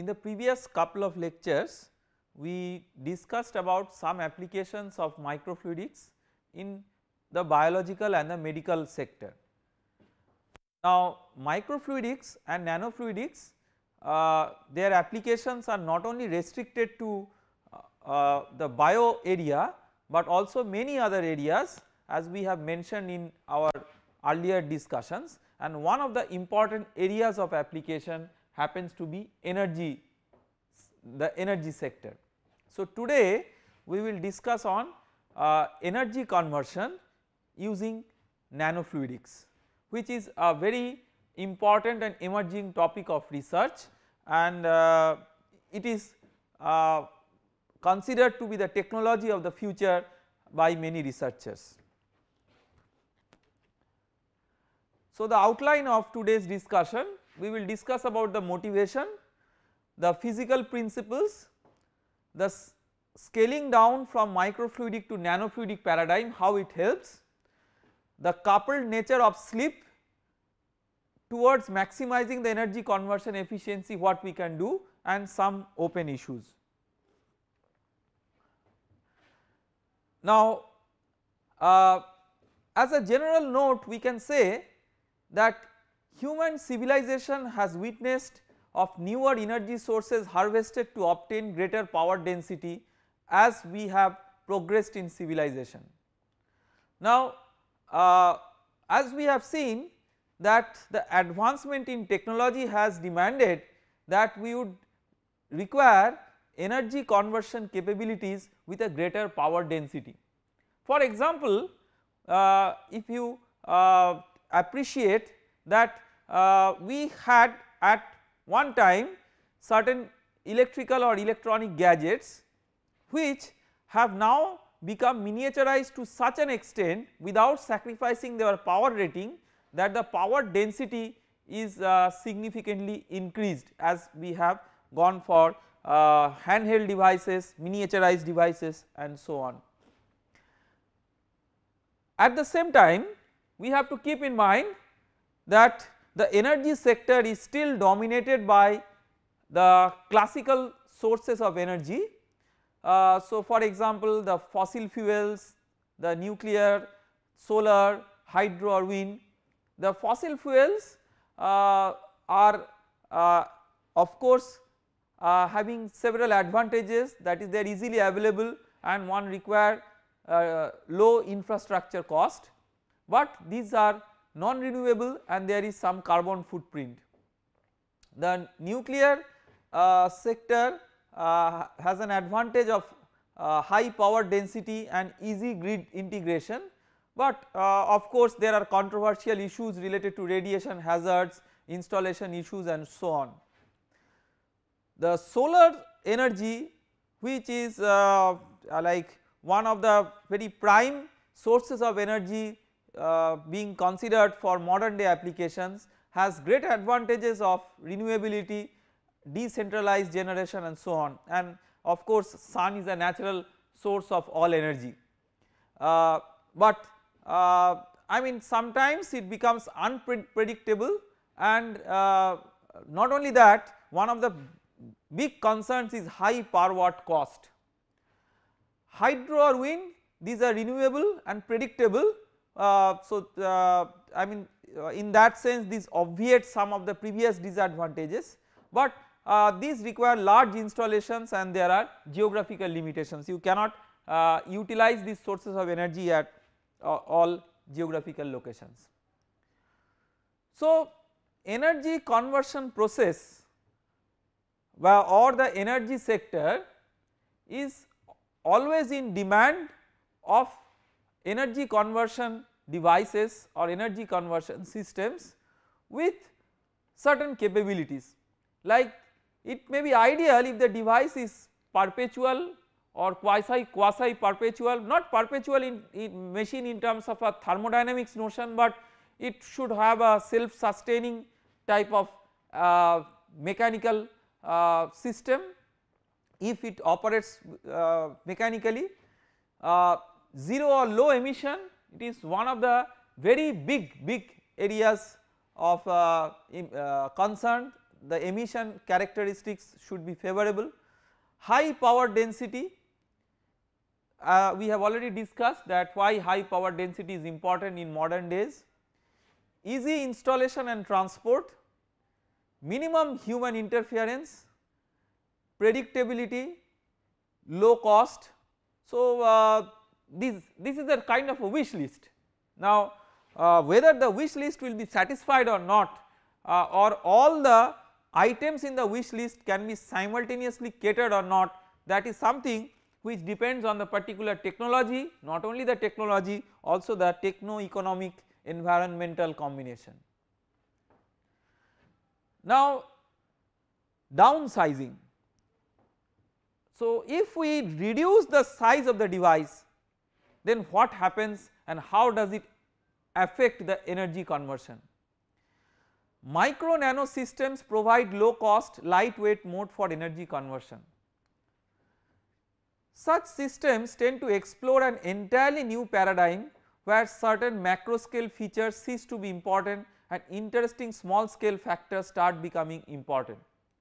In the previous couple of lectures we discussed about some applications of microfluidics in the biological and the medical sector. Now microfluidics and nanofluidics uh, their applications are not only restricted to uh, uh the bio area but also many other areas as we have mentioned in our earlier discussions and one of the important areas of application happens to be energy the energy sector. So today we will discuss on uh, energy conversion using nanofluidics which is a very important and emerging topic of research and uh, it is uh, considered to be the technology of the future by many researchers. So the outline of today's discussion we will discuss about the motivation, the physical principles, the scaling down from microfluidic to nanofluidic paradigm how it helps, the coupled nature of slip towards maximizing the energy conversion efficiency what we can do and some open issues. Now uh, as a general note we can say that Human civilization has witnessed of newer energy sources harvested to obtain greater power density as we have progressed in civilization. Now uh, as we have seen that the advancement in technology has demanded that we would require energy conversion capabilities with a greater power density. For example, uh, if you uh, appreciate that uh, we had at one time certain electrical or electronic gadgets which have now become miniaturized to such an extent without sacrificing their power rating that the power density is uh, significantly increased as we have gone for uh, handheld devices, miniaturized devices and so on. At the same time we have to keep in mind that the energy sector is still dominated by the classical sources of energy. Uh, so, for example, the fossil fuels, the nuclear, solar, hydro or wind. The fossil fuels uh, are uh, of course uh, having several advantages that is they are easily available and one require uh, low infrastructure cost, but these are non-renewable and there is some carbon footprint. The nuclear uh, sector uh, has an advantage of uh, high power density and easy grid integration but uh, of course there are controversial issues related to radiation hazards, installation issues and so on. The solar energy which is uh, like one of the very prime sources of energy uh, being considered for modern day applications has great advantages of renewability, decentralized generation and so on and of course sun is a natural source of all energy. Uh, but uh, I mean sometimes it becomes unpredictable and uh, not only that one of the big concerns is high power watt cost. Hydro or wind these are renewable and predictable uh, so, uh, I mean uh, in that sense this obviates some of the previous disadvantages but these require large installations and there are geographical limitations you cannot utilize these sources of energy at all geographical locations. So, energy conversion process or the energy sector is always in demand of energy conversion devices or energy conversion systems with certain capabilities like it may be ideal if the device is perpetual or quasi quasi perpetual not perpetual in, in, machine in terms of a thermodynamics notion but it should have a self sustaining type of uh, mechanical uh, system if it operates uh, mechanically uh, zero or low emission it is one of the very big big areas of uh, uh, concern the emission characteristics should be favorable. High power density uh, we have already discussed that why high power density is important in modern days. Easy installation and transport, minimum human interference, predictability, low cost. So, uh, this, this is a kind of a wish list. Now uh, whether the wish list will be satisfied or not uh, or all the items in the wish list can be simultaneously catered or not that is something which depends on the particular technology not only the technology also the techno economic environmental combination. Now downsizing. So if we reduce the size of the device then what happens and how does it affect the energy conversion. Micro nano systems provide low cost lightweight mode for energy conversion. Such systems tend to explore an entirely new paradigm where certain macro scale features cease to be important and interesting small scale factors start becoming important.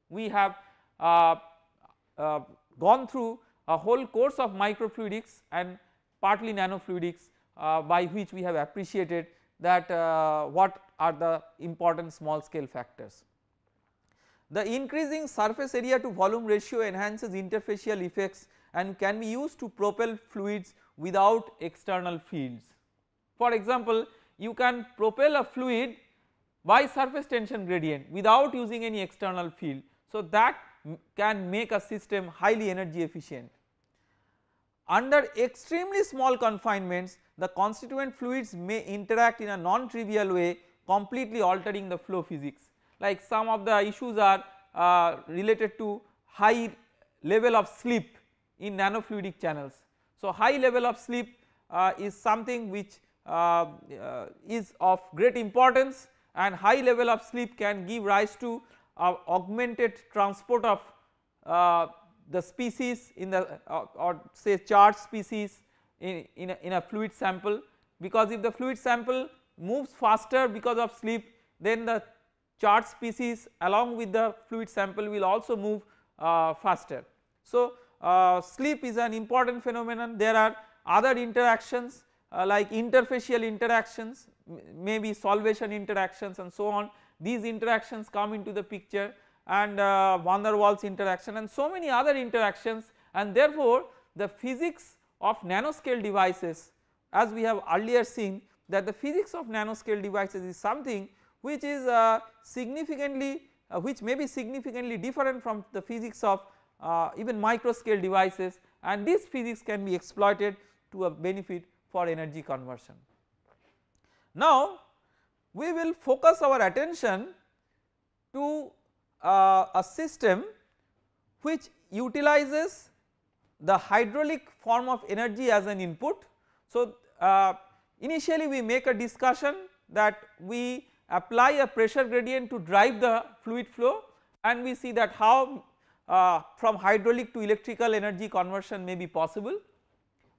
We have uh, uh, gone through a whole course of microfluidics and partly nanofluidics uh, by which we have appreciated that uh, what are the important small scale factors. The increasing surface area to volume ratio enhances interfacial effects and can be used to propel fluids without external fields. For example, you can propel a fluid by surface tension gradient without using any external field. So, that can make a system highly energy efficient under extremely small confinements the constituent fluids may interact in a non-trivial way completely altering the flow physics like some of the issues are uh, related to high level of slip in nanofluidic channels. So, high level of slip uh, is something which uh, uh, is of great importance and high level of slip can give rise to uh, augmented transport of uh, the species in the or, or say charged species in, in a, in, a, fluid sample because if the fluid sample moves faster because of slip then the charged species along with the fluid sample will also move uh, faster. So uh, slip is an important phenomenon there are other interactions uh, like interfacial interactions maybe solvation interactions and so on these interactions come into the picture and uh, van der Waals interaction and so many other interactions and therefore the physics of nanoscale devices as we have earlier seen that the physics of nanoscale devices is something which is uh, significantly uh, which may be significantly different from the physics of uh, even microscale devices and this physics can be exploited to a benefit for energy conversion. Now we will focus our attention to uh, a system which utilizes the hydraulic form of energy as an input. So, uh, initially we make a discussion that we apply a pressure gradient to drive the fluid flow and we see that how uh, from hydraulic to electrical energy conversion may be possible.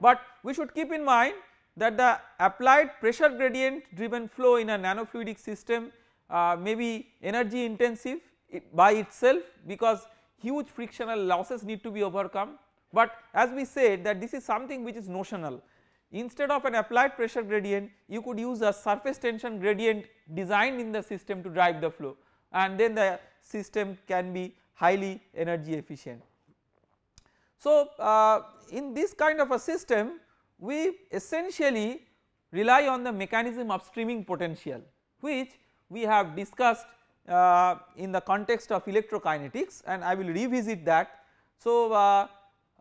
But we should keep in mind that the applied pressure gradient driven flow in a nanofluidic system uh, may be energy intensive it by itself because huge frictional losses need to be overcome. But as we said that this is something which is notional instead of an applied pressure gradient you could use a surface tension gradient designed in the system to drive the flow and then the system can be highly energy efficient. So uh, in this kind of a system we essentially rely on the mechanism of streaming potential which we have discussed uh, in the context of electrokinetics and I will revisit that. So, uh,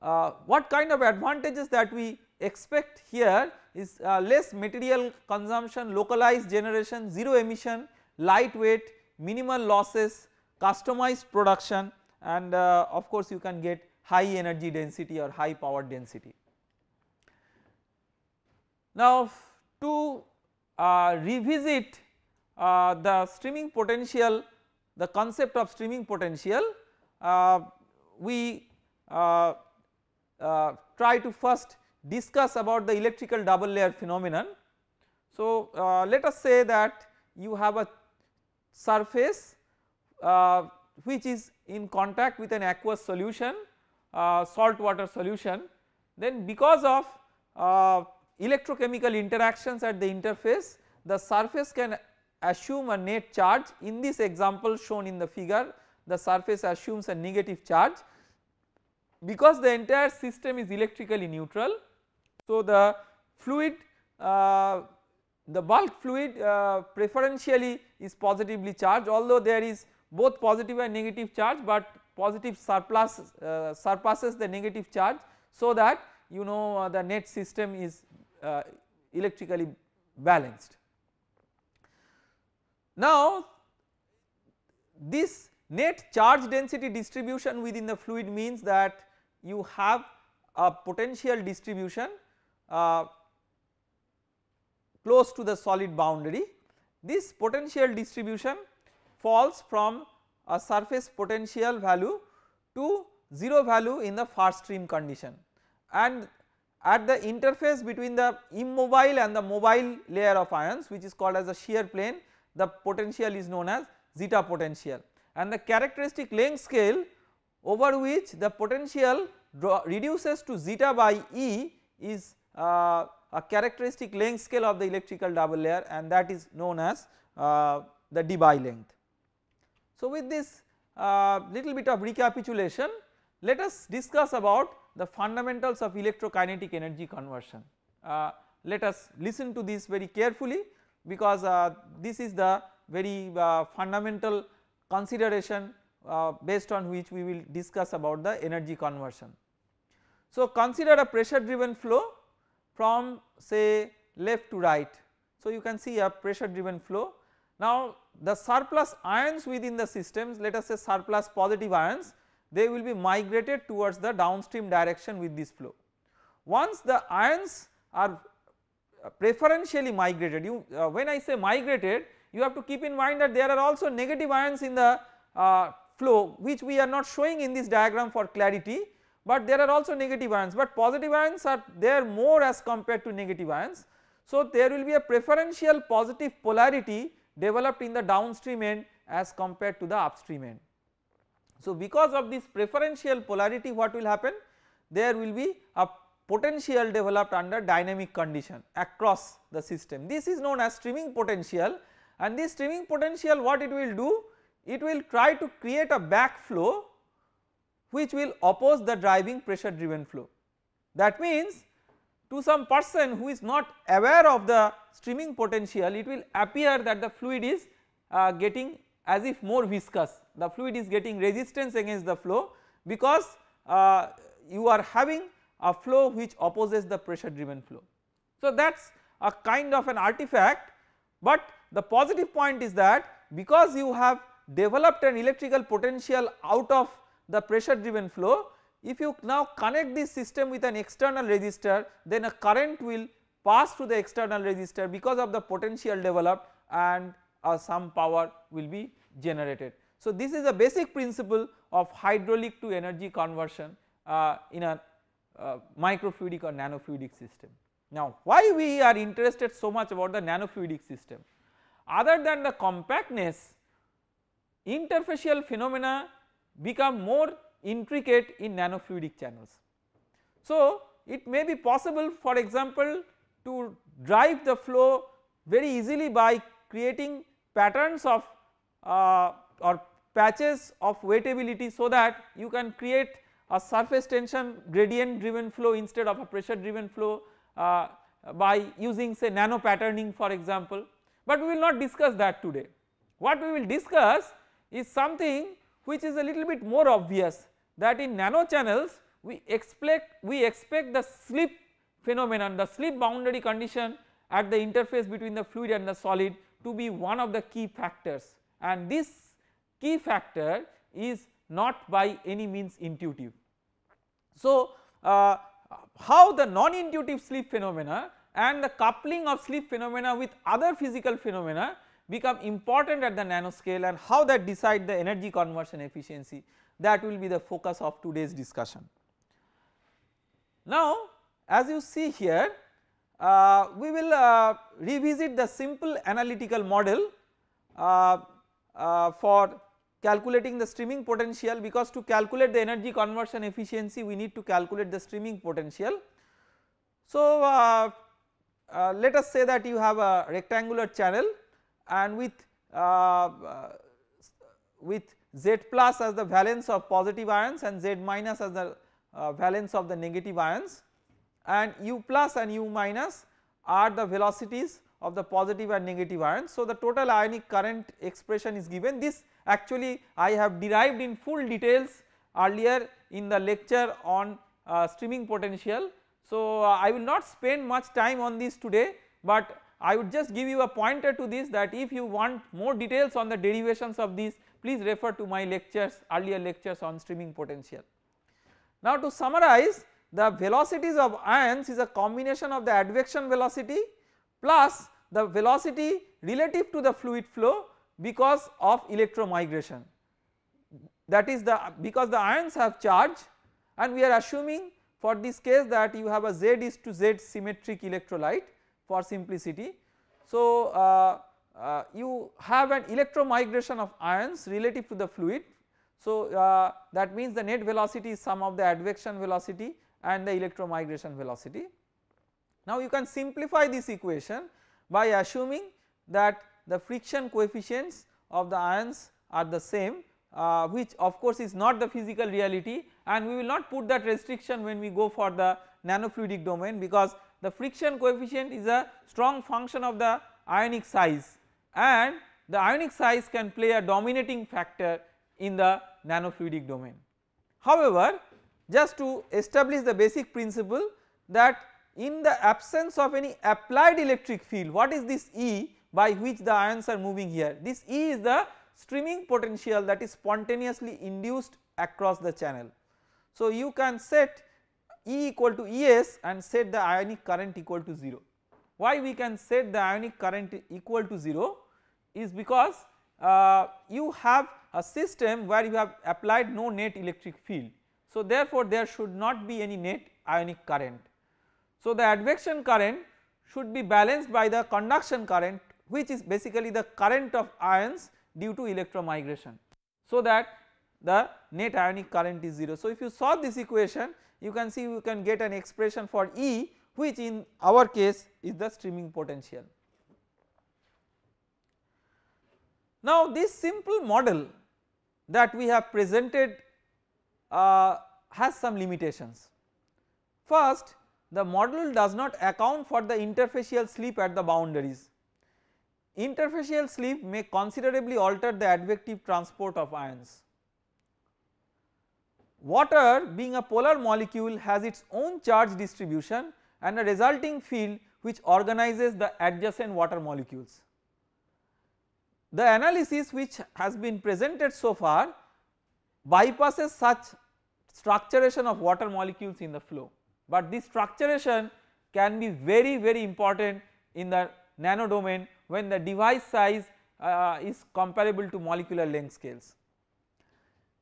uh, what kind of advantages that we expect here is uh, less material consumption, localized generation, zero emission, lightweight, minimal losses, customized production and uh, of course you can get high energy density or high power density. Now to uh, revisit uh, the streaming potential the concept of streaming potential uh, we uh, uh try to first discuss about the electrical double layer phenomenon. So, uh, let us say that you have a surface uh, which is in contact with an aqueous solution salt water solution then because of electrochemical interactions at the interface the surface can assume a net charge in this example shown in the figure the surface assumes a negative charge because the entire system is electrically neutral. So, the fluid uh, the bulk fluid uh, preferentially is positively charged although there is both positive and negative charge but positive surplus uh, surpasses the negative charge so that you know uh, the net system is uh, electrically balanced. Now, this net charge density distribution within the fluid means that you have a potential distribution uh, close to the solid boundary. This potential distribution falls from a surface potential value to 0 value in the far stream condition and at the interface between the immobile and the mobile layer of ions which is called as a shear plane the potential is known as zeta potential and the characteristic length scale over which the potential reduces to zeta by E is uh, a characteristic length scale of the electrical double layer and that is known as uh, the Debye length. So with this uh, little bit of recapitulation let us discuss about the fundamentals of electrokinetic energy conversion. Uh, let us listen to this very carefully because uh, this is the very uh, fundamental consideration uh, based on which we will discuss about the energy conversion. So consider a pressure driven flow from say left to right. So you can see a pressure driven flow. Now the surplus ions within the systems let us say surplus positive ions they will be migrated towards the downstream direction with this flow. Once the ions are uh, preferentially migrated. You uh, when I say migrated you have to keep in mind that there are also negative ions in the uh, flow which we are not showing in this diagram for clarity but there are also negative ions but positive ions are there more as compared to negative ions. So there will be a preferential positive polarity developed in the downstream end as compared to the upstream end. So because of this preferential polarity what will happen there will be a potential developed under dynamic condition across the system. This is known as streaming potential and this streaming potential what it will do? It will try to create a backflow which will oppose the driving pressure driven flow. That means to some person who is not aware of the streaming potential it will appear that the fluid is uh, getting as if more viscous the fluid is getting resistance against the flow because uh, you are having a flow which opposes the pressure driven flow. So that is a kind of an artifact but the positive point is that because you have developed an electrical potential out of the pressure driven flow if you now connect this system with an external resistor then a current will pass through the external resistor because of the potential developed and uh, some power will be generated. So this is a basic principle of hydraulic to energy conversion uh, in an uh, microfluidic or nanofluidic system. Now why we are interested so much about the nanofluidic system? Other than the compactness, interfacial phenomena become more intricate in nanofluidic channels. So it may be possible for example to drive the flow very easily by creating patterns of uh, or patches of weightability so that you can create a surface tension gradient driven flow instead of a pressure driven flow uh, by using say nano patterning for example, but we will not discuss that today. What we will discuss is something which is a little bit more obvious that in nano channels we expect, we expect the slip phenomenon the slip boundary condition at the interface between the fluid and the solid to be one of the key factors and this key factor is not by any means intuitive. So, uh, how the non-intuitive sleep phenomena and the coupling of sleep phenomena with other physical phenomena become important at the nanoscale and how that decide the energy conversion efficiency that will be the focus of today's discussion. Now as you see here uh, we will uh, revisit the simple analytical model uh, uh for calculating the streaming potential because to calculate the energy conversion efficiency we need to calculate the streaming potential. So, uh, uh, let us say that you have a rectangular channel and with uh, with Z plus as the valence of positive ions and Z minus as the uh, valence of the negative ions and U plus and U minus are the velocities of the positive and negative ions. So, the total ionic current expression is given this actually I have derived in full details earlier in the lecture on uh, streaming potential. So, uh, I will not spend much time on this today but I would just give you a pointer to this that if you want more details on the derivations of this, please refer to my lectures earlier lectures on streaming potential. Now to summarize the velocities of ions is a combination of the advection velocity plus the velocity relative to the fluid flow because of electromigration. That is the because the ions have charge and we are assuming for this case that you have a Z is to Z symmetric electrolyte for simplicity. So, uh, uh, you have an electromigration of ions relative to the fluid. So, uh, that means the net velocity is sum of the advection velocity and the electromigration velocity. Now you can simplify this equation by assuming that the friction coefficients of the ions are the same uh, which of course is not the physical reality and we will not put that restriction when we go for the nanofluidic domain because the friction coefficient is a strong function of the ionic size and the ionic size can play a dominating factor in the nanofluidic domain. However, just to establish the basic principle that in the absence of any applied electric field what is this E by which the ions are moving here this E is the streaming potential that is spontaneously induced across the channel. So, you can set E equal to Es and set the ionic current equal to 0. Why we can set the ionic current equal to 0 is because uh, you have a system where you have applied no net electric field. So, therefore, there should not be any net ionic current so, the advection current should be balanced by the conduction current which is basically the current of ions due to electromigration. So, that the net ionic current is 0. So, if you solve this equation you can see you can get an expression for E which in our case is the streaming potential. Now, this simple model that we have presented uh, has some limitations. First the model does not account for the interfacial slip at the boundaries. Interfacial slip may considerably alter the advective transport of ions. Water being a polar molecule has its own charge distribution and a resulting field which organizes the adjacent water molecules. The analysis which has been presented so far bypasses such structuration of water molecules in the flow but this structuration can be very very important in the nano domain when the device size uh, is comparable to molecular length scales.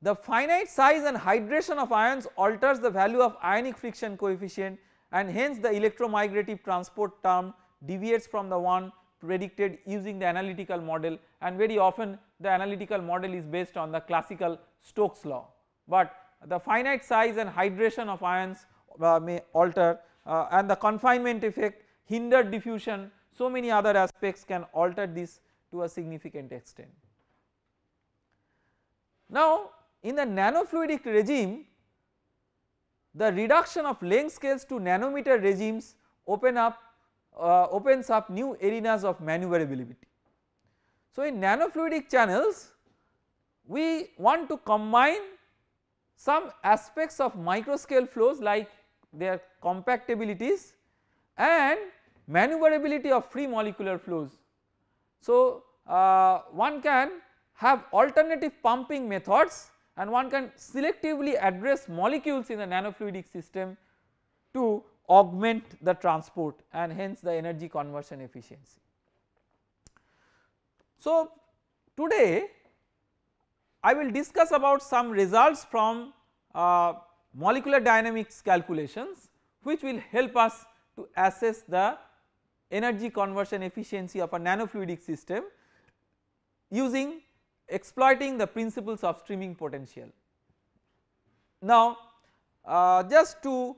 The finite size and hydration of ions alters the value of ionic friction coefficient and hence the electromigrative transport term deviates from the one predicted using the analytical model and very often the analytical model is based on the classical Stokes law. But the finite size and hydration of ions uh, may alter uh, and the confinement effect hinder diffusion so many other aspects can alter this to a significant extent. Now in the nanofluidic regime the reduction of length scales to nanometer regimes open up uh, opens up new arenas of maneuverability. So in nanofluidic channels we want to combine some aspects of microscale flows like their compactabilities and maneuverability of free molecular flows. So, uh, one can have alternative pumping methods and one can selectively address molecules in the nanofluidic system to augment the transport and hence the energy conversion efficiency. So, today I will discuss about some results from uh, molecular dynamics calculations which will help us to assess the energy conversion efficiency of a nanofluidic system using exploiting the principles of streaming potential. Now uh, just to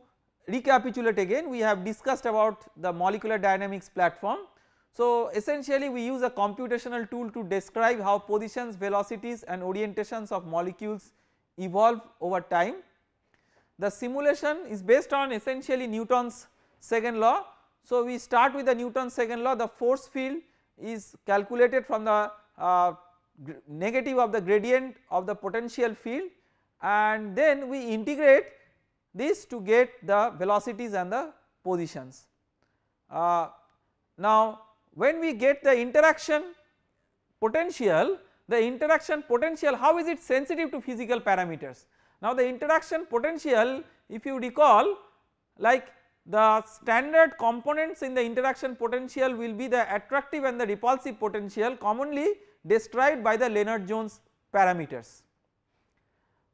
recapitulate again we have discussed about the molecular dynamics platform. So essentially we use a computational tool to describe how positions, velocities and orientations of molecules evolve over time the simulation is based on essentially Newton's second law. So, we start with the Newton's second law the force field is calculated from the uh, negative of the gradient of the potential field and then we integrate this to get the velocities and the positions. Uh, now when we get the interaction potential the interaction potential how is it sensitive to physical parameters now the interaction potential if you recall like the standard components in the interaction potential will be the attractive and the repulsive potential commonly described by the Leonard Jones parameters.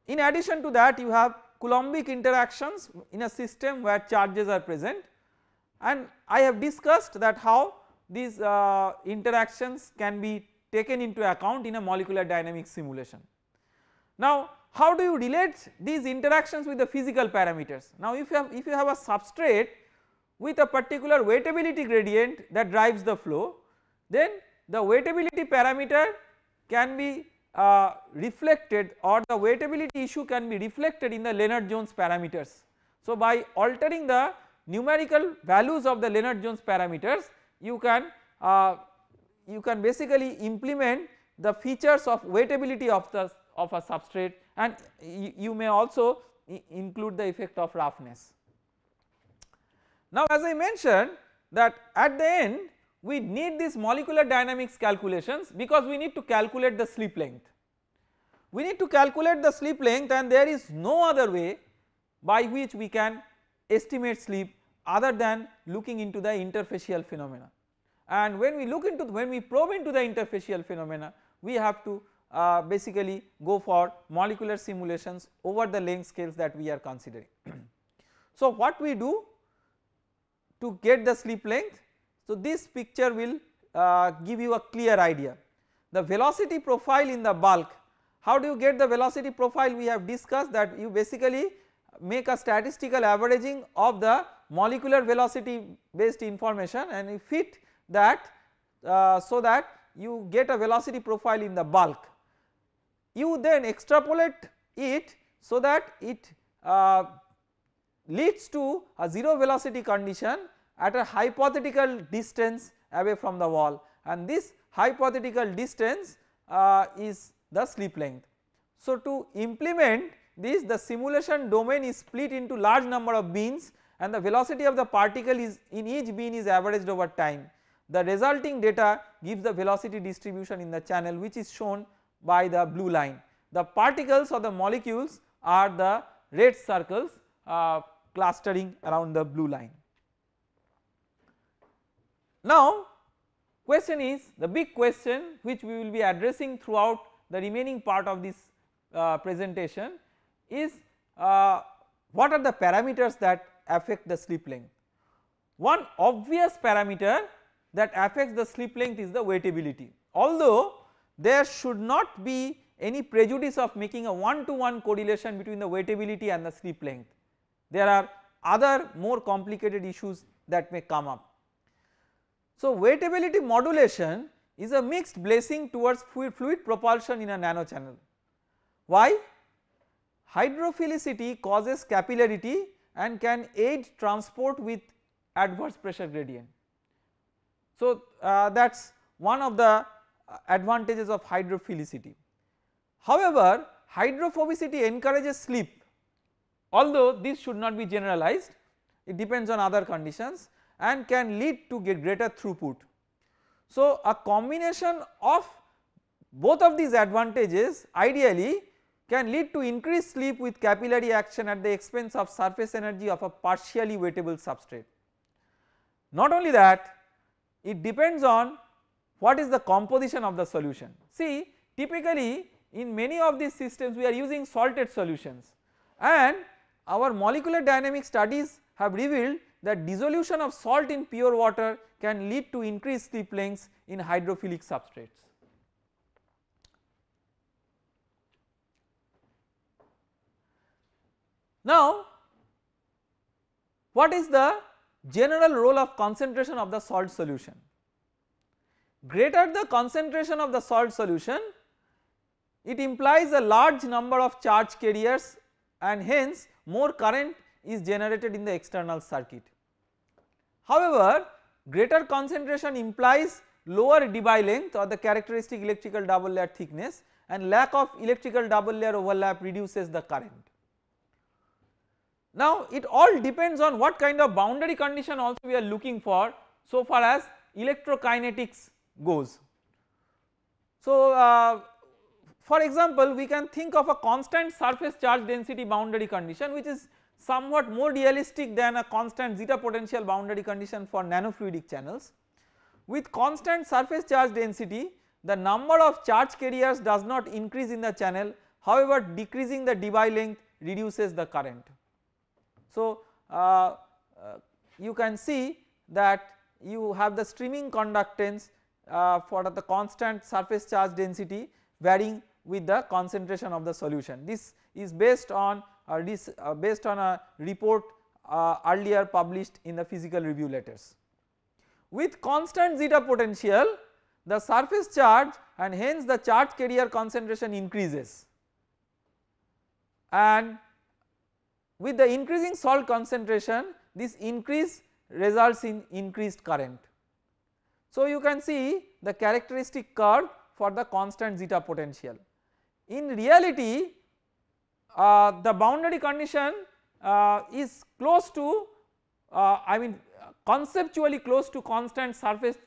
In addition to that you have Coulombic interactions in a system where charges are present and I have discussed that how these uh, interactions can be taken into account in a molecular dynamics simulation. Now how do you relate these interactions with the physical parameters? Now if you have, if you have a substrate with a particular weightability gradient that drives the flow then the weightability parameter can be uh, reflected or the weightability issue can be reflected in the Leonard Jones parameters. So by altering the numerical values of the Leonard Jones parameters you can uh, you can basically implement the features of weightability of the of a substrate and you may also include the effect of roughness. Now as I mentioned that at the end we need these molecular dynamics calculations because we need to calculate the slip length. We need to calculate the slip length and there is no other way by which we can estimate slip other than looking into the interfacial phenomena. And when we look into when we probe into the interfacial phenomena we have to uh, basically go for molecular simulations over the length scales that we are considering. so what we do to get the slip length, so this picture will uh, give you a clear idea. The velocity profile in the bulk, how do you get the velocity profile we have discussed that you basically make a statistical averaging of the molecular velocity based information and you fit that uh, so that you get a velocity profile in the bulk you then extrapolate it so that it uh, leads to a 0 velocity condition at a hypothetical distance away from the wall and this hypothetical distance uh, is the slip length. So, to implement this the simulation domain is split into large number of beans and the velocity of the particle is in each bean is averaged over time. The resulting data gives the velocity distribution in the channel which is shown by the blue line. The particles or the molecules are the red circles uh, clustering around the blue line. Now question is the big question which we will be addressing throughout the remaining part of this uh, presentation is uh, what are the parameters that affect the slip length. One obvious parameter that affects the slip length is the weightability although there should not be any prejudice of making a one to one correlation between the weightability and the slip length. There are other more complicated issues that may come up. So, weightability modulation is a mixed blessing towards fluid, fluid propulsion in a nanochannel. Why? Hydrophilicity causes capillarity and can aid transport with adverse pressure gradient. So, uh, that is one of the advantages of hydrophilicity. However, hydrophobicity encourages sleep although this should not be generalized it depends on other conditions and can lead to greater throughput. So, a combination of both of these advantages ideally can lead to increased sleep with capillary action at the expense of surface energy of a partially weightable substrate. Not only that it depends on what is the composition of the solution. See typically in many of these systems we are using salted solutions and our molecular dynamic studies have revealed that dissolution of salt in pure water can lead to increased slip lengths in hydrophilic substrates. Now what is the general role of concentration of the salt solution? Greater the concentration of the salt solution, it implies a large number of charge carriers and hence more current is generated in the external circuit. However, greater concentration implies lower Debye length or the characteristic electrical double layer thickness and lack of electrical double layer overlap reduces the current. Now it all depends on what kind of boundary condition also we are looking for so far as electrokinetics goes. So, uh, for example, we can think of a constant surface charge density boundary condition which is somewhat more realistic than a constant zeta potential boundary condition for nanofluidic channels. With constant surface charge density the number of charge carriers does not increase in the channel however decreasing the Debye length reduces the current. So, uh, uh, you can see that you have the streaming conductance uh, the constant surface charge density varying with the concentration of the solution. This is based on uh, this uh, based on a report uh, earlier published in the physical review letters. With constant zeta potential the surface charge and hence the charge carrier concentration increases and with the increasing salt concentration this increase results in increased current. So, you can see the characteristic curve for the constant zeta potential. In reality uh, the boundary condition uh, is close to uh, I mean conceptually close to constant surface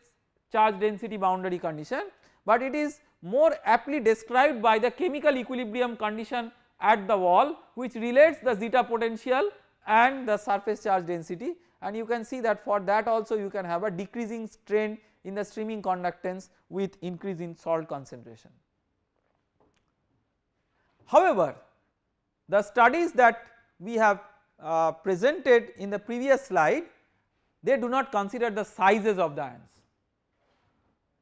charge density boundary condition, but it is more aptly described by the chemical equilibrium condition at the wall which relates the zeta potential and the surface charge density and you can see that for that also you can have a decreasing strain in the streaming conductance with increase in salt concentration. However, the studies that we have uh, presented in the previous slide they do not consider the sizes of the ions.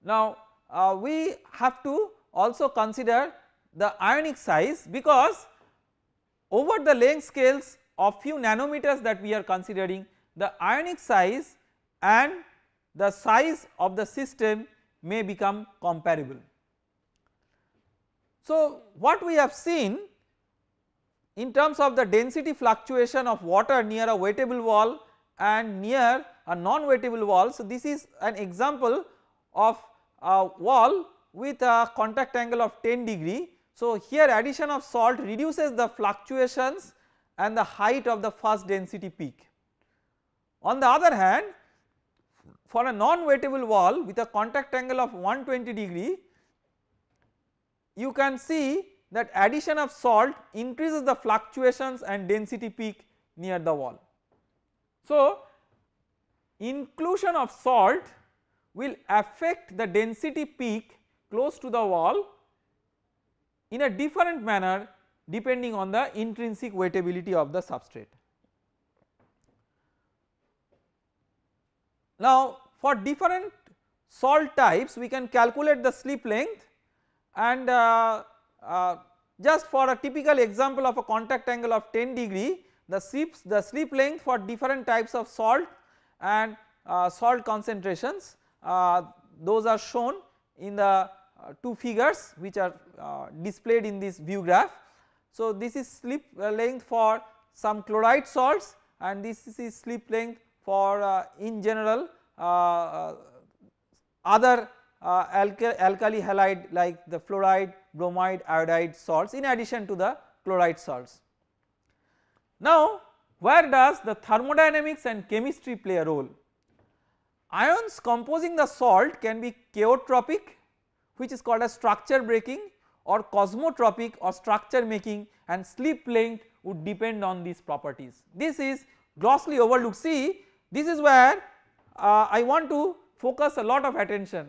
Now uh, we have to also consider the ionic size because over the length scales of few nanometers that we are considering the ionic size and the size of the system may become comparable. So, what we have seen in terms of the density fluctuation of water near a wettable wall and near a non wettable wall. So, this is an example of a wall with a contact angle of 10 degree. So, here addition of salt reduces the fluctuations and the height of the first density peak. On the other hand for a non-weightable wall with a contact angle of 120 degree you can see that addition of salt increases the fluctuations and density peak near the wall. So inclusion of salt will affect the density peak close to the wall in a different manner depending on the intrinsic weightability of the substrate. Now for different salt types we can calculate the slip length and uh, uh, just for a typical example of a contact angle of 10 degree the slip, the slip length for different types of salt and uh, salt concentrations uh, those are shown in the uh, two figures which are uh, displayed in this view graph. So this is slip length for some chloride salts and this is slip length for uh, in general uh, uh, other alkali halide like the fluoride, bromide, iodide salts in addition to the chloride salts. Now where does the thermodynamics and chemistry play a role? Ions composing the salt can be chaotropic which is called as structure breaking or cosmotropic or structure making and slip length would depend on these properties. This is grossly overlooked see this is where uh, I want to focus a lot of attention.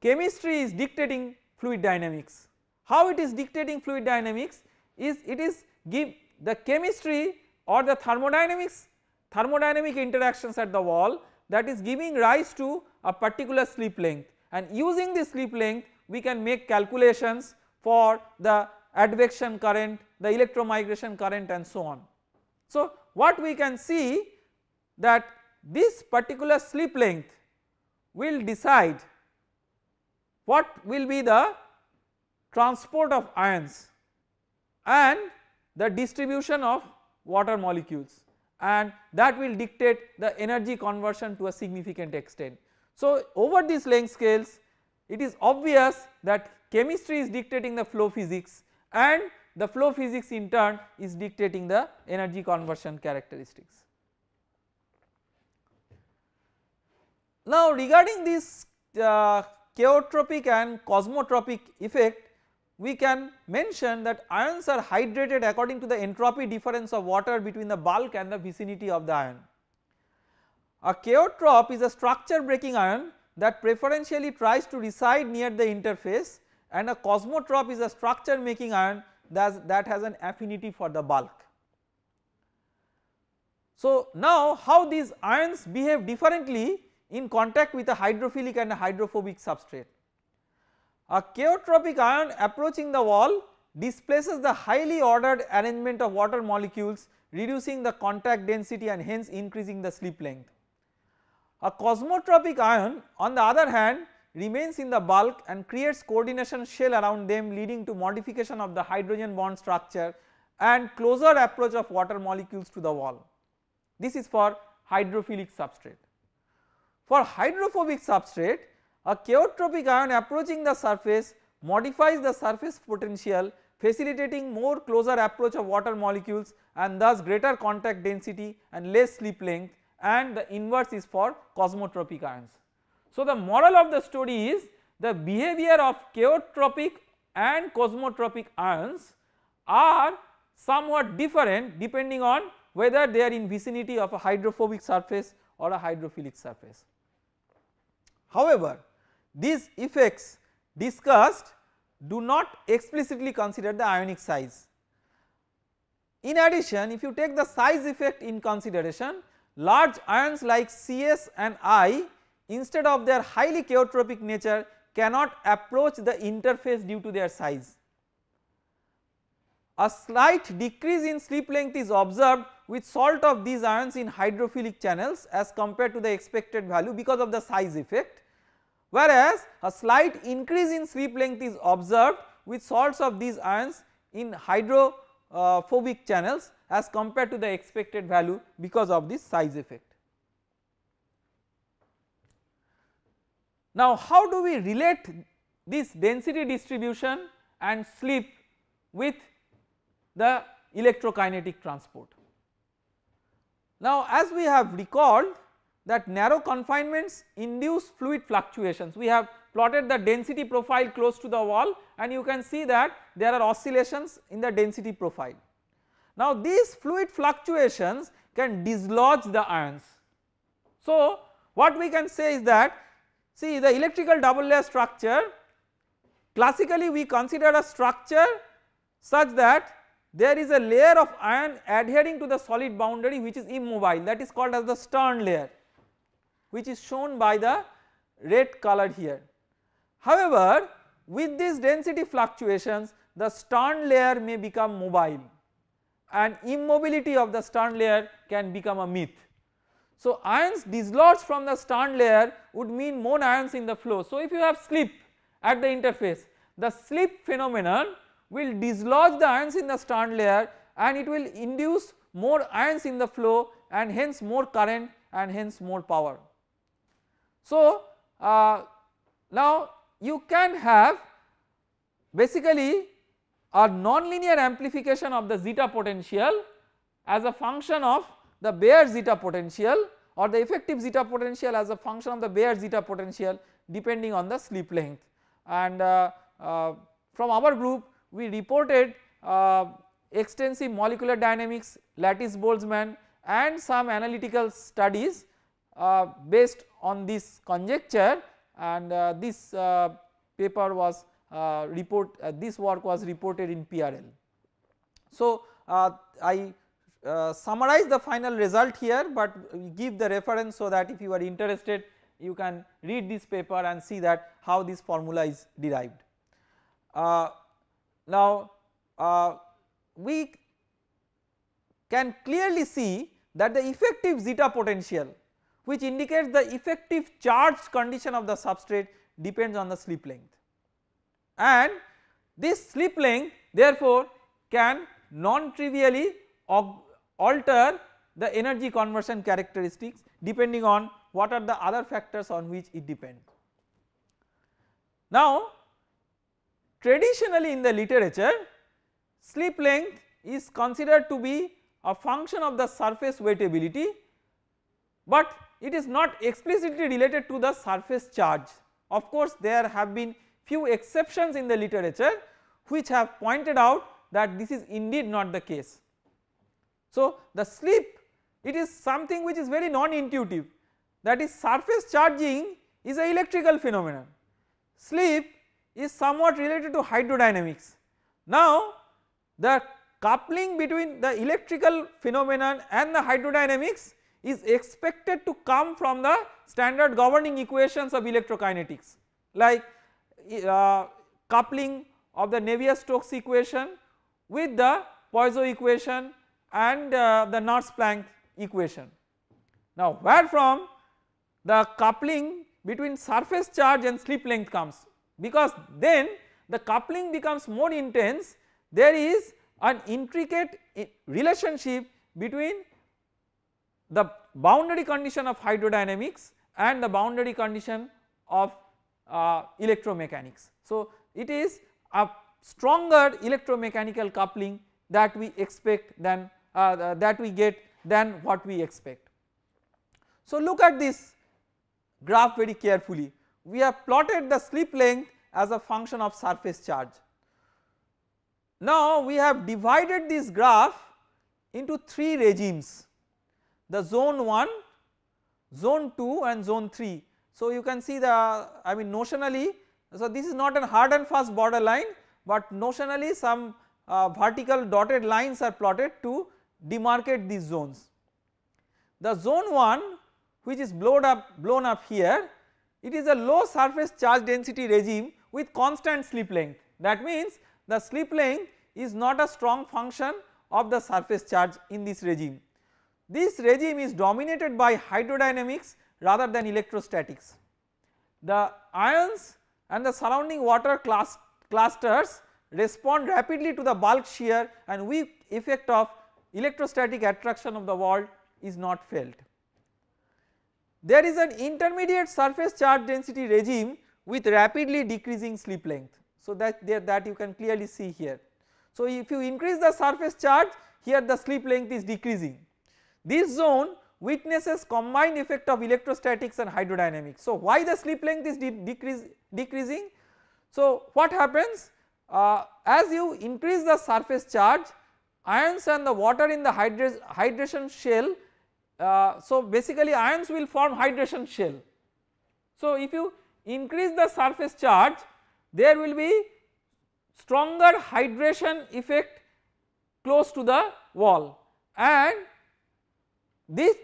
Chemistry is dictating fluid dynamics. How it is dictating fluid dynamics is it is give the chemistry or the thermodynamics thermodynamic interactions at the wall that is giving rise to a particular slip length and using this slip length we can make calculations for the advection current, the electromigration current and so on. So what we can see that this particular slip length will decide what will be the transport of ions and the distribution of water molecules and that will dictate the energy conversion to a significant extent. So, over these length scales it is obvious that chemistry is dictating the flow physics and the flow physics in turn is dictating the energy conversion characteristics. Now regarding this uh, chaotropic and cosmotropic effect we can mention that ions are hydrated according to the entropy difference of water between the bulk and the vicinity of the ion. A chaotrope is a structure breaking ion that preferentially tries to reside near the interface and a cosmotrope is a structure making ion that, that has an affinity for the bulk. So now how these ions behave differently in contact with a hydrophilic and a hydrophobic substrate. A chaotropic ion approaching the wall displaces the highly ordered arrangement of water molecules reducing the contact density and hence increasing the slip length. A cosmotropic ion on the other hand remains in the bulk and creates coordination shell around them leading to modification of the hydrogen bond structure and closer approach of water molecules to the wall. This is for hydrophilic substrate. For hydrophobic substrate a chaotropic ion approaching the surface modifies the surface potential facilitating more closer approach of water molecules and thus greater contact density and less slip length and the inverse is for cosmotropic ions. So, the moral of the story is the behavior of chaotropic and cosmotropic ions are somewhat different depending on whether they are in vicinity of a hydrophobic surface or a hydrophilic surface. However, these effects discussed do not explicitly consider the ionic size. In addition if you take the size effect in consideration large ions like Cs and I instead of their highly chaotropic nature cannot approach the interface due to their size. A slight decrease in slip length is observed with salt of these ions in hydrophilic channels as compared to the expected value because of the size effect. Whereas a slight increase in sleep length is observed with salts of these ions in hydrophobic channels as compared to the expected value because of this size effect. Now how do we relate this density distribution and slip with the electrokinetic transport? Now as we have recalled that narrow confinements induce fluid fluctuations. We have plotted the density profile close to the wall and you can see that there are oscillations in the density profile. Now these fluid fluctuations can dislodge the ions. So what we can say is that see the electrical double layer structure classically we consider a structure such that there is a layer of iron adhering to the solid boundary which is immobile that is called as the stern layer which is shown by the red color here. However, with these density fluctuations the stern layer may become mobile and immobility of the stern layer can become a myth. So, ions dislodged from the stern layer would mean more ions in the flow. So, if you have slip at the interface the slip phenomenon will dislodge the ions in the strand layer and it will induce more ions in the flow and hence more current and hence more power. So, uh, now you can have basically a nonlinear amplification of the zeta potential as a function of the bare zeta potential or the effective zeta potential as a function of the bare zeta potential depending on the slip length. And uh, uh, from our group we reported uh, extensive molecular dynamics, lattice Boltzmann and some analytical studies uh, based on this conjecture and uh, this uh, paper was uh, report uh, this work was reported in PRL. So, I summarize the final result here, but give the reference so that if you are interested you can read this paper and see that how this formula is derived. Now, uh, we can clearly see that the effective zeta potential which indicates the effective charge condition of the substrate depends on the slip length and this slip length therefore can non trivially alter the energy conversion characteristics depending on what are the other factors on which it depends. Now Traditionally in the literature slip length is considered to be a function of the surface weightability but it is not explicitly related to the surface charge. Of course, there have been few exceptions in the literature which have pointed out that this is indeed not the case. So, the slip it is something which is very non-intuitive that is surface charging is a electrical phenomenon. Slip is somewhat related to hydrodynamics. Now the coupling between the electrical phenomenon and the hydrodynamics is expected to come from the standard governing equations of electrokinetics like uh, coupling of the Navier-Stokes equation with the Poisson equation and uh, the Nernst-Planck equation. Now where from the coupling between surface charge and slip length comes because then the coupling becomes more intense there is an intricate relationship between the boundary condition of hydrodynamics and the boundary condition of uh, electromechanics. So, it is a stronger electromechanical coupling that we expect than uh, that we get than what we expect. So, look at this graph very carefully we have plotted the slip length as a function of surface charge. Now we have divided this graph into 3 regimes the zone 1, zone 2 and zone 3. So you can see the I mean notionally so this is not a hard and fast border line but notionally some uh, vertical dotted lines are plotted to demarcate these zones. The zone 1 which is blown up blown up here it is a low surface charge density regime with constant slip length that means the slip length is not a strong function of the surface charge in this regime. This regime is dominated by hydrodynamics rather than electrostatics. The ions and the surrounding water clusters respond rapidly to the bulk shear and weak effect of electrostatic attraction of the wall is not felt. There is an intermediate surface charge density regime with rapidly decreasing slip length. So, that there that you can clearly see here. So, if you increase the surface charge here the slip length is decreasing. This zone witnesses combined effect of electrostatics and hydrodynamics. So, why the slip length is de decrease, decreasing? So, what happens uh, as you increase the surface charge ions and the water in the hydra hydration shell uh, so basically ions will form hydration shell. So if you increase the surface charge there will be stronger hydration effect close to the wall and this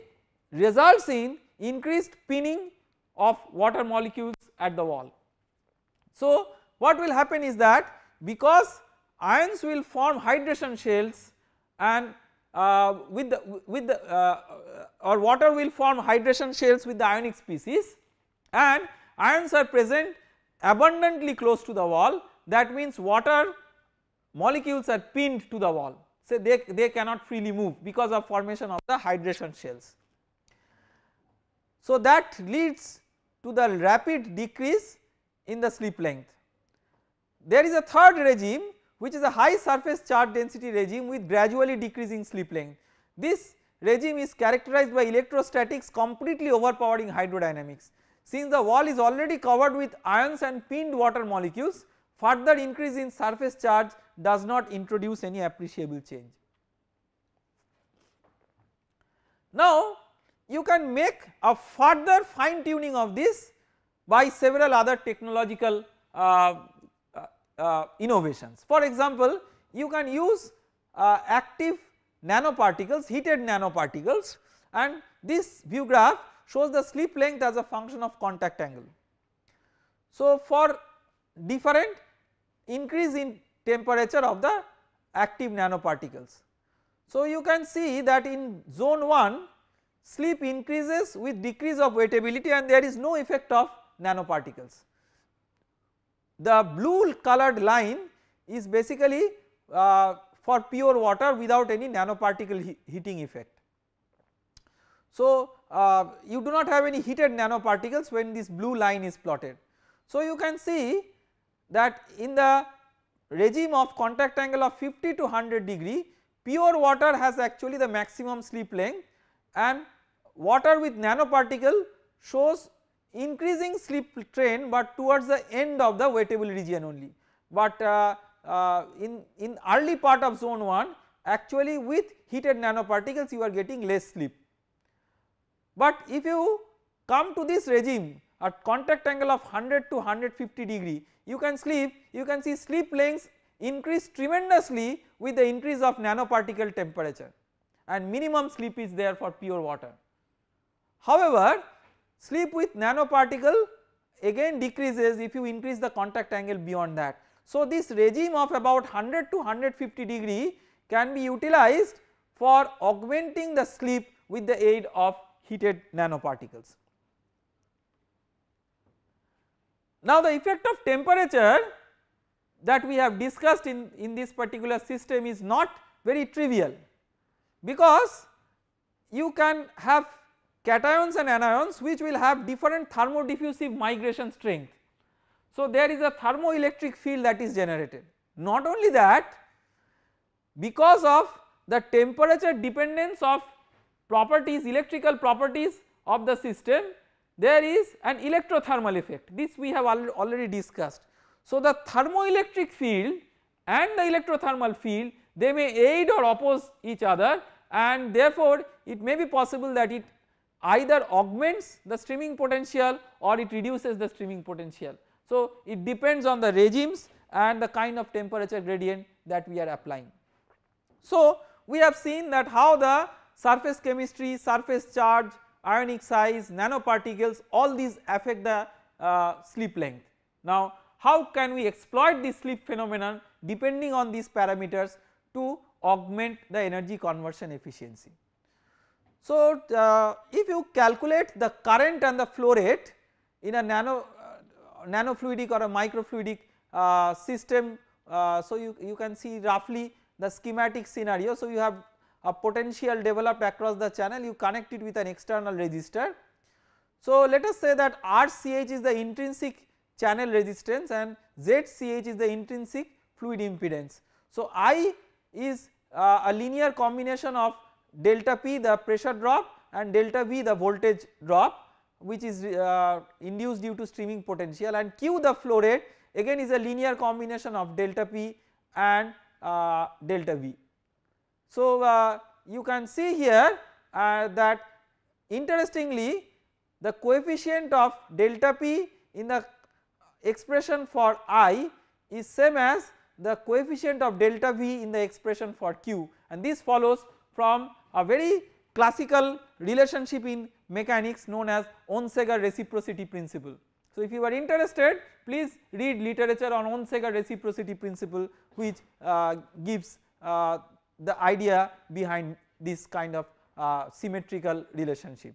results in increased pinning of water molecules at the wall. So what will happen is that because ions will form hydration shells and uh, with the, with the uh, or water will form hydration shells with the ionic species and ions are present abundantly close to the wall that means water molecules are pinned to the wall. So, they, they cannot freely move because of formation of the hydration shells. So, that leads to the rapid decrease in the slip length. There is a third regime which is a high surface charge density regime with gradually decreasing slip length. This regime is characterized by electrostatics completely overpowering hydrodynamics. Since the wall is already covered with ions and pinned water molecules, further increase in surface charge does not introduce any appreciable change. Now you can make a further fine tuning of this by several other technological uh, uh, innovations. For example, you can use uh, active nanoparticles, heated nanoparticles and this view graph shows the slip length as a function of contact angle. So, for different increase in temperature of the active nanoparticles. So, you can see that in zone 1 slip increases with decrease of weightability and there is no effect of nanoparticles. The blue colored line is basically uh, for pure water without any nanoparticle he heating effect. So, uh, you do not have any heated nanoparticles when this blue line is plotted. So, you can see that in the regime of contact angle of 50 to 100 degree pure water has actually the maximum sleep length and water with nanoparticle shows increasing slip trend but towards the end of the weightable region only. But uh, uh, in, in early part of zone 1 actually with heated nanoparticles you are getting less slip. But if you come to this regime at contact angle of 100 to 150 degree you can slip you can see slip lengths increase tremendously with the increase of nanoparticle temperature and minimum slip is there for pure water. However, Sleep with nanoparticle again decreases if you increase the contact angle beyond that. So this regime of about 100 to 150 degree can be utilized for augmenting the sleep with the aid of heated nanoparticles. Now the effect of temperature that we have discussed in, in this particular system is not very trivial because you can have cations and anions which will have different thermodiffusive migration strength. So, there is a thermoelectric field that is generated. Not only that because of the temperature dependence of properties electrical properties of the system there is an electrothermal effect this we have already discussed. So, the thermoelectric field and the electrothermal field they may aid or oppose each other and therefore it may be possible that it either augments the streaming potential or it reduces the streaming potential. So it depends on the regimes and the kind of temperature gradient that we are applying. So we have seen that how the surface chemistry, surface charge, ionic size, nanoparticles all these affect the uh, slip length. Now how can we exploit this slip phenomenon depending on these parameters to augment the energy conversion efficiency. So, uh, if you calculate the current and the flow rate in a nano uh, nanofluidic or a microfluidic uh, system, uh, so you, you can see roughly the schematic scenario. So, you have a potential developed across the channel you connect it with an external resistor. So, let us say that RCH is the intrinsic channel resistance and ZCH is the intrinsic fluid impedance. So, I is uh, a linear combination of delta P the pressure drop and delta V the voltage drop which is uh, induced due to streaming potential and Q the flow rate again is a linear combination of delta P and uh, delta V. So, uh, you can see here uh, that interestingly the coefficient of delta P in the expression for I is same as the coefficient of delta V in the expression for Q and this follows from a very classical relationship in mechanics known as Onsager reciprocity principle. So if you are interested please read literature on Onsager reciprocity principle which uh, gives uh, the idea behind this kind of uh, symmetrical relationship.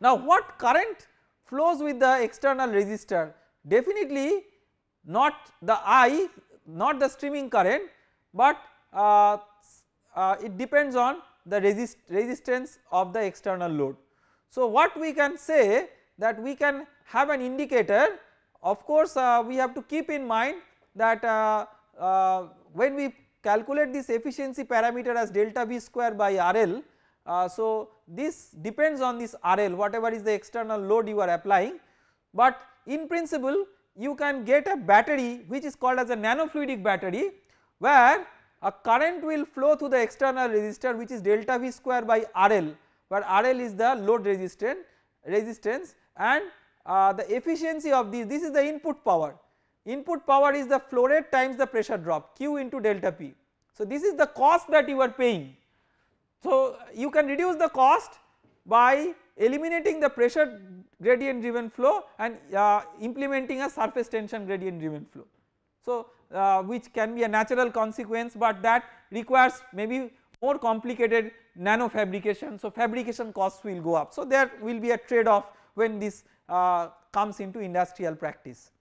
Now what current flows with the external resistor definitely not the I not the streaming current but uh, uh, it depends on the resist resistance of the external load. So, what we can say that we can have an indicator of course, uh, we have to keep in mind that uh, uh when we calculate this efficiency parameter as delta V square by RL. Uh, so, this depends on this RL whatever is the external load you are applying, but in principle you can get a battery which is called as a nanofluidic battery where a current will flow through the external resistor which is delta V square by RL where RL is the load resistance resistance and uh, the efficiency of this this is the input power input power is the flow rate times the pressure drop q into delta p. So, this is the cost that you are paying. So, you can reduce the cost by eliminating the pressure gradient driven flow and uh, implementing a surface tension gradient driven flow. So, uh, which can be a natural consequence but that requires maybe more complicated nano fabrication. So, fabrication costs will go up. So, there will be a trade off when this uh, comes into industrial practice.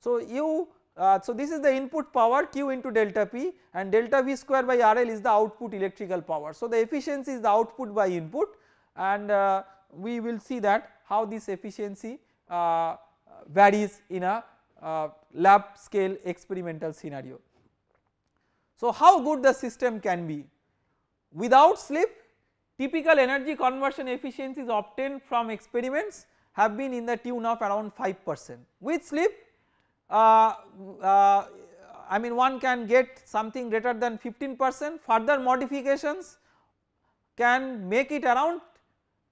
So, you uh, so this is the input power q into delta p and delta v square by RL is the output electrical power. So, the efficiency is the output by input and uh, we will see that how this efficiency uh, varies in a uh, lab scale experimental scenario. So, how good the system can be without slip typical energy conversion efficiencies obtained from experiments have been in the tune of around 5 percent with slip uh, uh, I mean one can get something greater than 15 percent further modifications can make it around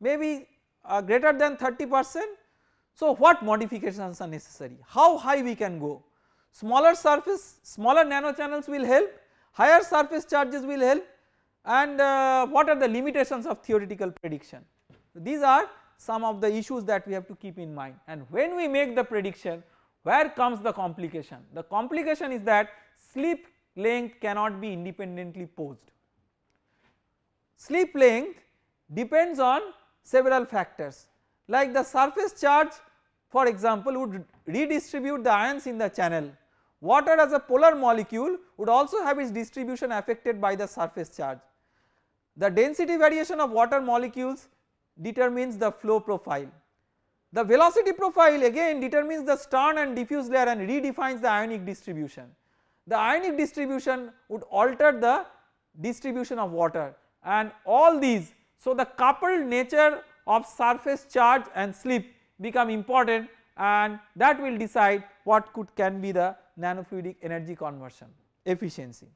maybe uh, greater than 30 percent so, what modifications are necessary? How high we can go? Smaller surface, smaller nano channels will help, higher surface charges will help and uh, what are the limitations of theoretical prediction? These are some of the issues that we have to keep in mind and when we make the prediction where comes the complication? The complication is that slip length cannot be independently posed. Slip length depends on several factors like the surface charge for example would redistribute the ions in the channel. Water as a polar molecule would also have its distribution affected by the surface charge. The density variation of water molecules determines the flow profile. The velocity profile again determines the stern and diffuse layer and redefines the ionic distribution. The ionic distribution would alter the distribution of water and all these. So, the coupled nature of surface charge and slip become important and that will decide what could can be the nanofluidic energy conversion efficiency.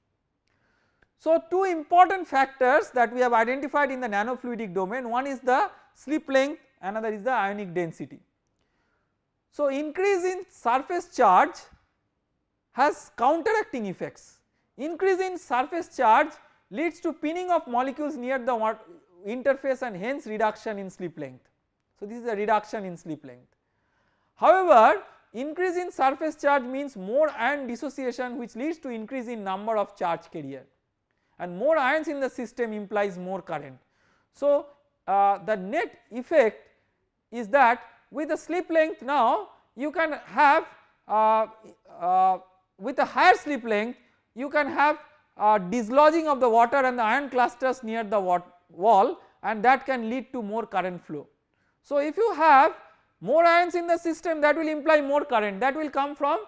So, two important factors that we have identified in the nanofluidic domain one is the slip length another is the ionic density. So, increase in surface charge has counteracting effects increase in surface charge leads to pinning of molecules near the interface and hence reduction in slip length. So, this is a reduction in slip length. However, increase in surface charge means more ion dissociation which leads to increase in number of charge carrier and more ions in the system implies more current. So, uh, the net effect is that with the slip length now you can have uh, uh, with a higher slip length you can have uh, dislodging of the water and the ion clusters near the water wall and that can lead to more current flow. So, if you have more ions in the system that will imply more current that will come from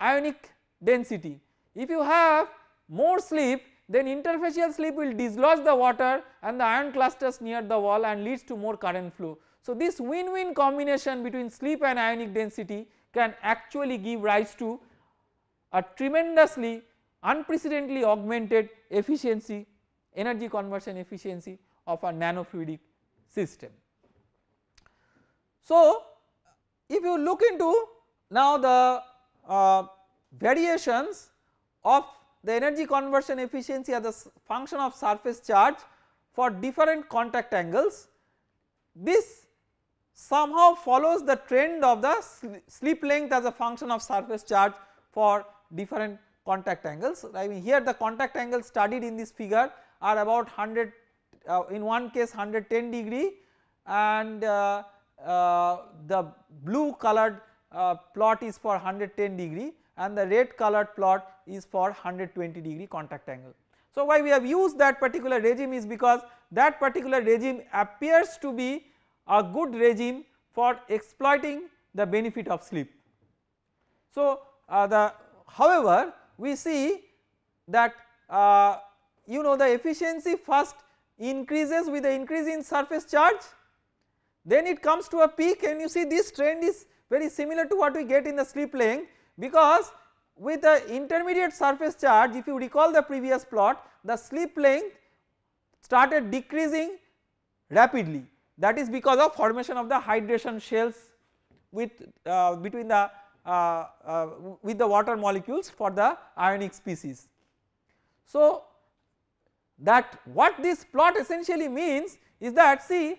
ionic density. If you have more slip then interfacial slip will dislodge the water and the ion clusters near the wall and leads to more current flow. So, this win win combination between slip and ionic density can actually give rise to a tremendously unprecedentedly augmented efficiency energy conversion efficiency of a nanofluidic system. So, if you look into now the uh, variations of the energy conversion efficiency as a function of surface charge for different contact angles, this somehow follows the trend of the slip length as a function of surface charge for different contact angles. I mean here the contact angle studied in this figure are about 100 uh, in one case 110 degree and uh, uh, the blue colored uh, plot is for 110 degree and the red colored plot is for 120 degree contact angle. So, why we have used that particular regime is because that particular regime appears to be a good regime for exploiting the benefit of sleep. So, uh, the however we see that uh, you know the efficiency first increases with the increase in surface charge then it comes to a peak and you see this trend is very similar to what we get in the slip length because with the intermediate surface charge if you recall the previous plot the slip length started decreasing rapidly that is because of formation of the hydration shells with uh, between the uh, uh, with the water molecules for the ionic species. So, that what this plot essentially means is that see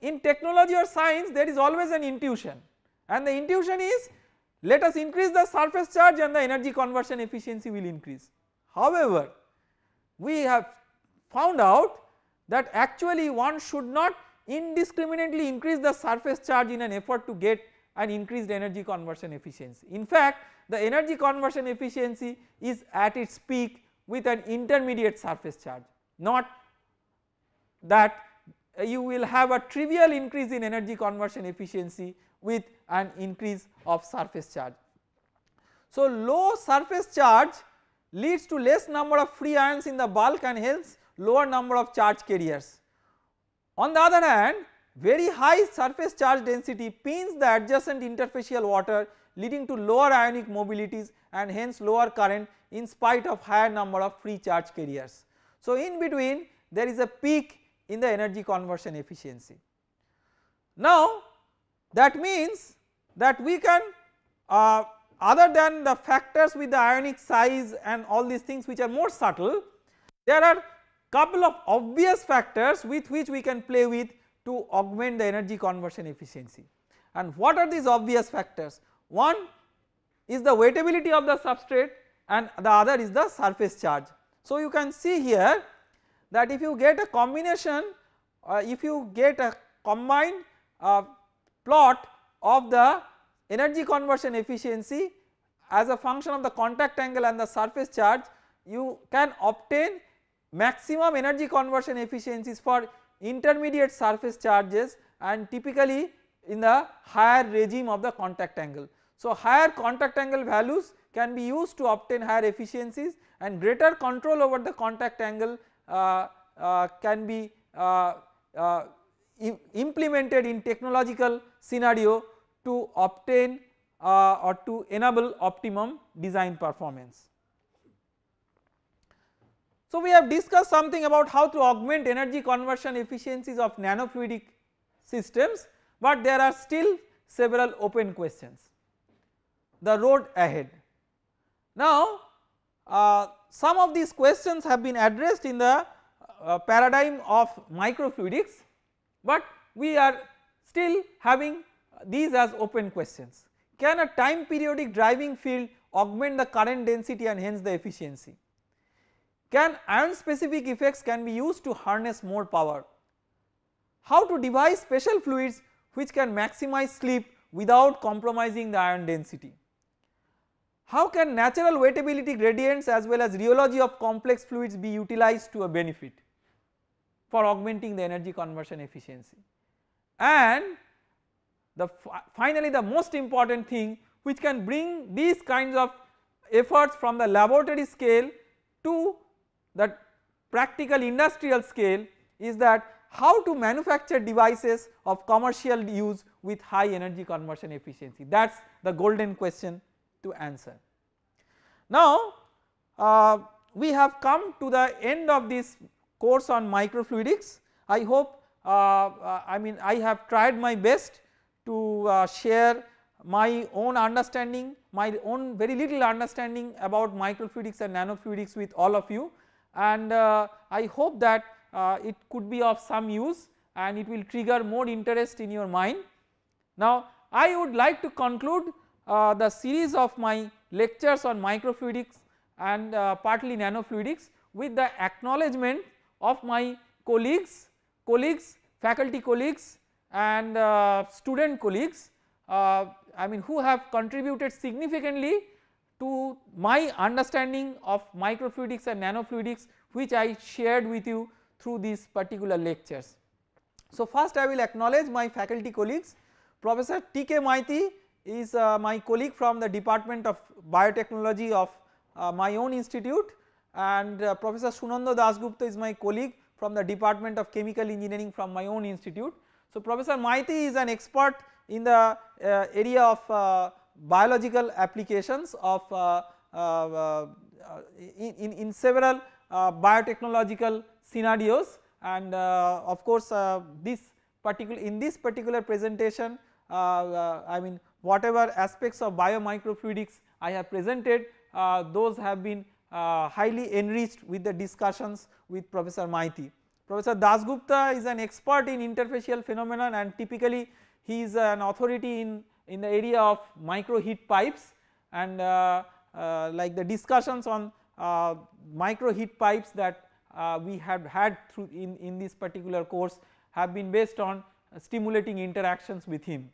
in technology or science there is always an intuition and the intuition is let us increase the surface charge and the energy conversion efficiency will increase. However, we have found out that actually one should not indiscriminately increase the surface charge in an effort to get an increased energy conversion efficiency. In fact, the energy conversion efficiency is at its peak with an intermediate surface charge not that uh, you will have a trivial increase in energy conversion efficiency with an increase of surface charge. So, low surface charge leads to less number of free ions in the bulk and hence lower number of charge carriers. On the other hand very high surface charge density pins the adjacent interfacial water leading to lower ionic mobilities and hence lower current in spite of higher number of free charge carriers. So, in between there is a peak in the energy conversion efficiency. Now that means that we can uh, other than the factors with the ionic size and all these things which are more subtle there are couple of obvious factors with which we can play with to augment the energy conversion efficiency. And what are these obvious factors? One is the weightability of the substrate and the other is the surface charge. So, you can see here that if you get a combination uh, if you get a combined uh, plot of the energy conversion efficiency as a function of the contact angle and the surface charge you can obtain maximum energy conversion efficiencies for intermediate surface charges and typically in the higher regime of the contact angle. So, higher contact angle values can be used to obtain higher efficiencies and greater control over the contact angle uh, uh, can be uh, uh, implemented in technological scenario to obtain uh, or to enable optimum design performance. So, we have discussed something about how to augment energy conversion efficiencies of nanofluidic systems, but there are still several open questions. The road ahead. Now, uh, some of these questions have been addressed in the uh, paradigm of microfluidics, but we are still having these as open questions. Can a time periodic driving field augment the current density and hence the efficiency? Can ion specific effects can be used to harness more power? How to devise special fluids which can maximize sleep without compromising the ion density? How can natural weightability gradients as well as rheology of complex fluids be utilized to a benefit for augmenting the energy conversion efficiency? And the finally the most important thing which can bring these kinds of efforts from the laboratory scale to the practical industrial scale is that how to manufacture devices of commercial use with high energy conversion efficiency that is the golden question to answer. Now uh, we have come to the end of this course on microfluidics. I hope uh, uh I mean I have tried my best to uh, share my own understanding, my own very little understanding about microfluidics and nanofluidics with all of you and uh, I hope that it could be of some use and it will trigger more interest in your mind. Now I would like to conclude uh, the series of my lectures on microfluidics and uh, partly nanofluidics with the acknowledgement of my colleagues, colleagues, faculty colleagues and uh, student colleagues uh, I mean who have contributed significantly to my understanding of microfluidics and nanofluidics which I shared with you through these particular lectures. So, first I will acknowledge my faculty colleagues Professor T K Maiti is uh, my colleague from the department of biotechnology of uh, my own institute and uh, Professor Sunanda Dasgupta is my colleague from the department of chemical engineering from my own institute. So Professor Maiti is an expert in the uh, area of uh, biological applications of uh, in, in, in, several biotechnological scenarios and of course this particular in this particular presentation I mean whatever aspects of biomicrofluidics I have presented uh, those have been uh, highly enriched with the discussions with Professor Maiti. Professor Dasgupta is an expert in interfacial phenomenon and typically he is an authority in, in the area of micro heat pipes and uh, uh, like the discussions on uh, micro heat pipes that uh, we have had through in, in this particular course have been based on stimulating interactions with him.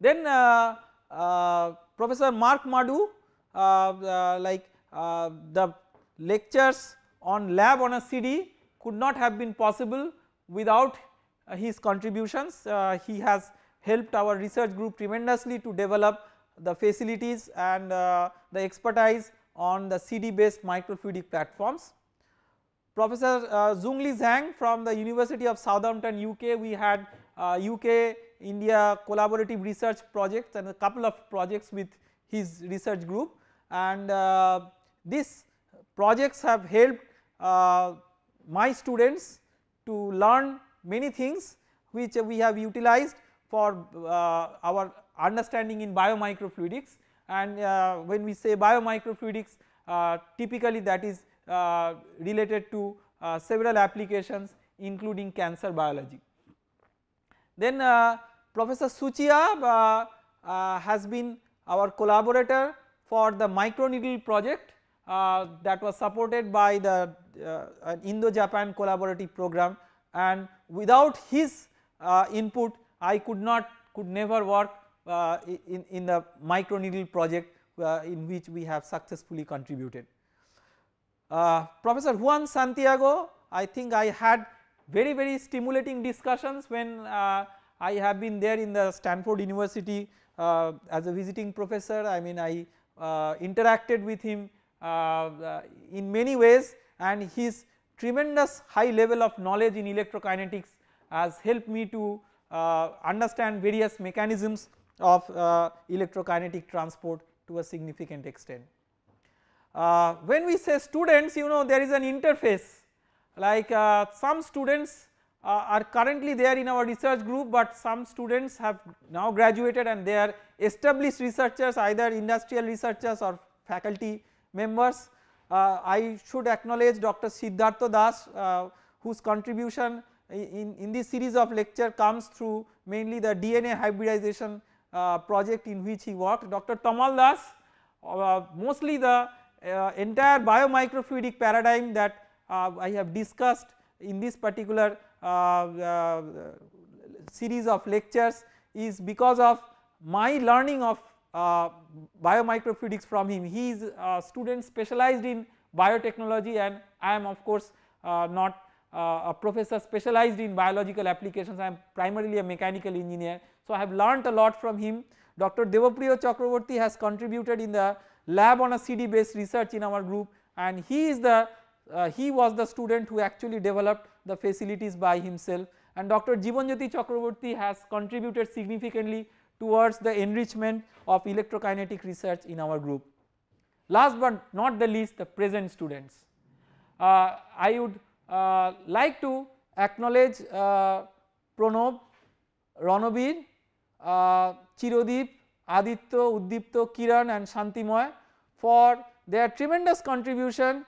Then uh, uh, Professor Mark Madhu uh, like the lectures on lab on a CD could not have been possible without his contributions. he has helped our research group tremendously to develop the facilities and the expertise on the CD based microfluidic platforms. Professor uh, Zhongli Zhang from the University of Southampton UK we had uh, UK India collaborative research projects and a couple of projects with his research group and uh, these projects have helped uh, my students to learn many things which we have utilized for uh, our understanding in biomicrofluidics and uh, when we say biomicrofluidics uh, typically that is uh, related to uh, several applications including cancer biology. Then uh, Professor Suchia uh, uh, has been our collaborator for the microneedle project that was supported by the Indo-Japan collaborative program and without his input I could not could never work uh, in, in the microneedle project uh, in which we have successfully contributed. Uh, Professor Juan Santiago I think I had very very stimulating discussions when uh, I have been there in the Stanford University uh, as a visiting professor I mean I uh, interacted with him in many ways and his tremendous high level of knowledge in electrokinetics has helped me to uh, understand various mechanisms of uh, electrokinetic transport to a significant extent. Uh, when we say students you know there is an interface like uh, some students uh, are currently there in our research group but some students have now graduated and they are established researchers either industrial researchers or faculty members. Uh, I should acknowledge Dr. Siddhartha Das uh, whose contribution in, in this series of lecture comes through mainly the DNA hybridization uh, project in which he worked. Dr. Tamal Das uh, mostly the entire biomicrofluidic paradigm that uh, I have discussed in this particular uh, uh, series of lectures is because of my learning of uh, biomicrofluidics from him. He is a student specialized in biotechnology and I am of course uh, not uh, a professor specialized in biological applications, I am primarily a mechanical engineer. So I have learnt a lot from him. Dr. Devapriya Chakravorty has contributed in the lab on a CD based research in our group and he is the uh, he was the student who actually developed the facilities by himself and Dr. Jibanjyoti Chakraborty has contributed significantly towards the enrichment of electrokinetic research in our group. Last but not the least the present students. Uh, I would uh, like to acknowledge uh, Pranob, Ranabir, uh, Chirodeep, Aditya, Uddipto, Kiran and Shantimoy for their tremendous contribution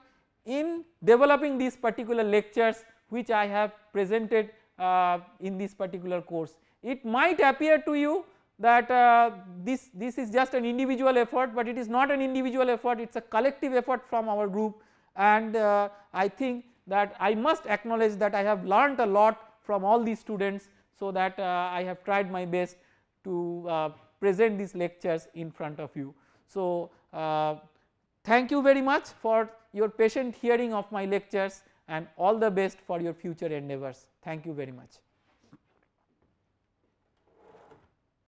in developing these particular lectures which I have presented uh, in this particular course. It might appear to you that uh, this, this is just an individual effort but it is not an individual effort it is a collective effort from our group and uh, I think that I must acknowledge that I have learnt a lot from all these students so that uh, I have tried my best to uh, present these lectures in front of you. So, uh, Thank you very much for your patient hearing of my lectures and all the best for your future endeavors. Thank you very much.